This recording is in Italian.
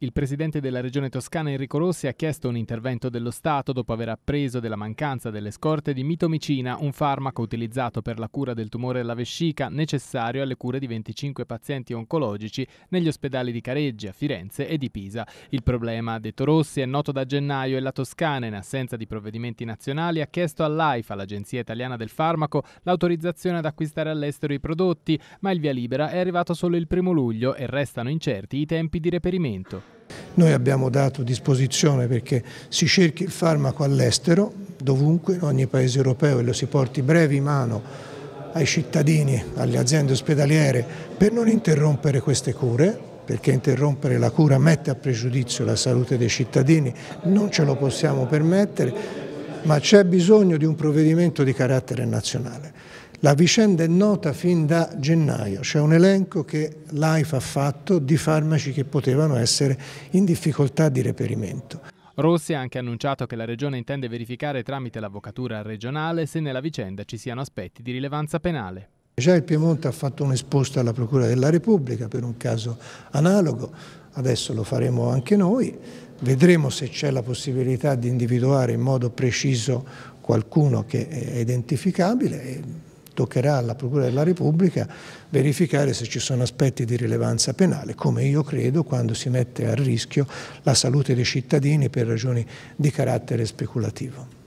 Il presidente della regione toscana Enrico Rossi ha chiesto un intervento dello Stato dopo aver appreso della mancanza delle scorte di mitomicina, un farmaco utilizzato per la cura del tumore alla vescica necessario alle cure di 25 pazienti oncologici negli ospedali di Careggi, a Firenze e di Pisa. Il problema, ha detto Rossi, è noto da gennaio e la Toscana, in assenza di provvedimenti nazionali, ha chiesto all'AIFA, l'Agenzia Italiana del Farmaco, l'autorizzazione ad acquistare all'estero i prodotti, ma il via libera è arrivato solo il primo luglio e restano incerti i tempi di reperimento. Noi abbiamo dato disposizione perché si cerchi il farmaco all'estero, dovunque, in ogni paese europeo e lo si porti brevi mano ai cittadini, alle aziende ospedaliere per non interrompere queste cure perché interrompere la cura mette a pregiudizio la salute dei cittadini, non ce lo possiamo permettere, ma c'è bisogno di un provvedimento di carattere nazionale. La vicenda è nota fin da gennaio, c'è un elenco che l'AIFA ha fatto di farmaci che potevano essere in difficoltà di reperimento. Rossi ha anche annunciato che la Regione intende verificare tramite l'avvocatura regionale se nella vicenda ci siano aspetti di rilevanza penale. Già il Piemonte ha fatto un esposto alla Procura della Repubblica per un caso analogo, adesso lo faremo anche noi, vedremo se c'è la possibilità di individuare in modo preciso qualcuno che è identificabile toccherà alla Procura della Repubblica verificare se ci sono aspetti di rilevanza penale, come io credo quando si mette a rischio la salute dei cittadini per ragioni di carattere speculativo.